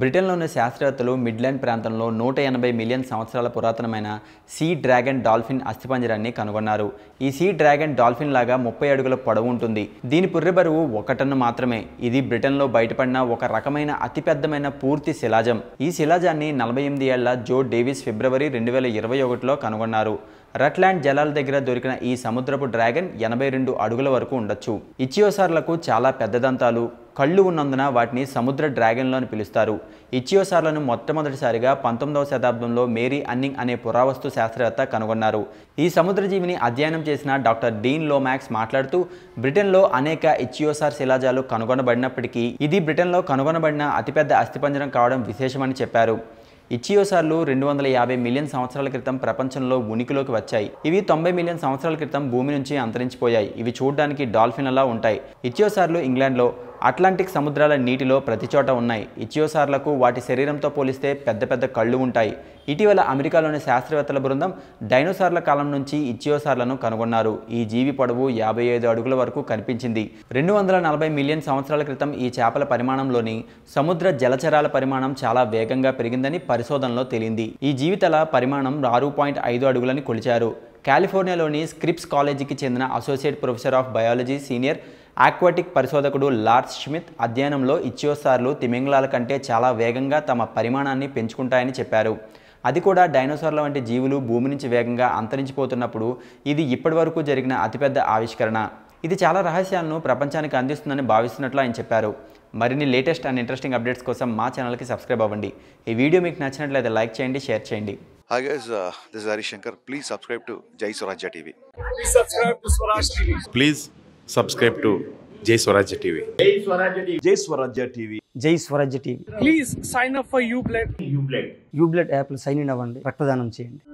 బ్రిటన్లోని శాస్త్రవేత్తలు మిడ్లాండ్ ప్రాంతంలో నూట ఎనభై మిలియన్ సంవత్సరాల పురాతనమైన సీ డ్రాగన్ డాల్ఫిన్ అస్థిపంజరాన్ని కనుగొన్నారు ఈ సీ డ్రాగన్ డాల్ఫిన్ లాగా ముప్పై అడుగుల పొడవు ఉంటుంది దీని పుర్రె బరువు ఒక టన్ను మాత్రమే ఇది బ్రిటన్లో బయటపడిన ఒక రకమైన అతిపెద్దమైన పూర్తి శిలాజం ఈ శిలాజాన్ని నలభై ఎనిమిది ఏళ్ల జో డేవిస్ ఫిబ్రవరి రెండు వేల ఇరవై ఒకటిలో కనుగొన్నారు రట్లాండ్ జలాల దగ్గర దొరికిన ఈ సముద్రపు డ్రాగన్ ఎనభై రెండు అడుగుల వరకు ఉండొచ్చు ఇచ్చియోసార్లకు చాలా పెద్ద దంతాలు కళ్ళు ఉన్నందున వాటిని సముద్ర డ్రాగన్లు అని పిలుస్తారు ఇచ్చియోసార్లను మొట్టమొదటిసారిగా పంతొమ్మిదవ శతాబ్దంలో మేరీ అన్నింగ్ అనే పురావస్తు శాస్త్రవేత్త కనుగొన్నారు ఈ సముద్ర జీవిని అధ్యయనం చేసిన డాక్టర్ డీన్ లోమాక్స్ మాట్లాడుతూ బ్రిటన్లో అనేక ఇచ్చియోసార్ శిలాజాలు కనుగొనబడినప్పటికీ ఇది బ్రిటన్లో కనుగొనబడిన అతిపెద్ద అస్థిపంజరం కావడం విశేషమని చెప్పారు ఇచ్చియోసార్లు రెండు వందల యాభై మిలియన్ సంవత్సరాల క్రితం ప్రపంచంలో ఉనికిలోకి వచ్చాయి ఇవి తొంభై మిలియన్ సంవత్సరాల క్రితం భూమి నుంచి అంతరించిపోయాయి ఇవి చూడడానికి డాల్ఫిన్ అలా ఉంటాయి ఇచ్చియోసార్లు ఇంగ్లాండ్లో అట్లాంటిక్ సముద్రాల నీటిలో ప్రతి చోట ఉన్నాయి ఇచియోసార్లకు వాటి శరీరంతో పోలిస్తే పెద్ద పెద్ద కళ్ళు ఉంటాయి ఇటీవల అమెరికాలోని శాస్త్రవేత్తల బృందం డైనోసార్ల కాలం నుంచి ఇచ్చియోసార్లను కనుగొన్నారు ఈ జీవి పొడవు యాభై ఐదు అడుగుల వరకు కనిపించింది రెండు వందల నలభై మిలియన్ సంవత్సరాల క్రితం ఈ చేపల పరిమాణంలోని సముద్ర జలచరాల పరిమాణం చాలా వేగంగా పెరిగిందని పరిశోధనలో తేలింది ఈ జీవితల పరిమాణం ఆరు పాయింట్ ఐదు అడుగులని కొలిచారు కాలిఫోర్నియాలోని స్క్రిప్స్ కాలేజీకి చెందిన associate professor of biology senior aquatic పరిశోధకుడు లార్డ్ స్మిత్ అధ్యయనంలో ఇచ్చియోసార్లు తిమింగలాల కంటే చాలా వేగంగా తమ పరిమాణాన్ని పెంచుకుంటాయని చెప్పారు అది కూడా డైనోసార్ల వంటి జీవులు భూమి నుంచి వేగంగా అంతరించిపోతున్నప్పుడు ఇది ఇప్పటివరకు జరిగిన అతిపెద్ద ఆవిష్కరణ ఇది చాలా రహస్యాలను ప్రపంచానికి అందిస్తుందని భావిస్తున్నట్లు ఆయన చెప్పారు మరిన్ని లేటెస్ట్ అండ్ ఇంట్రెస్టింగ్ అప్డేట్స్ కోసం మా ఛానల్కి సబ్స్క్రైబ్ అవ్వండి ఈ వీడియో మీకు నచ్చినట్లయితే లైక్ చేయండి షేర్ చేయండి Hi guys, uh, this is Harish Shankar. Please subscribe to Jai TV. Please subscribe to Swaraj TV. Please subscribe to Jai Swarajya TV Jai Swarajya TV Jai Swarajya TV Jai Swarajya TV please sign up for U Blood U Blood U Blood app sign in అవ్వండి రక్తదానం చేయండి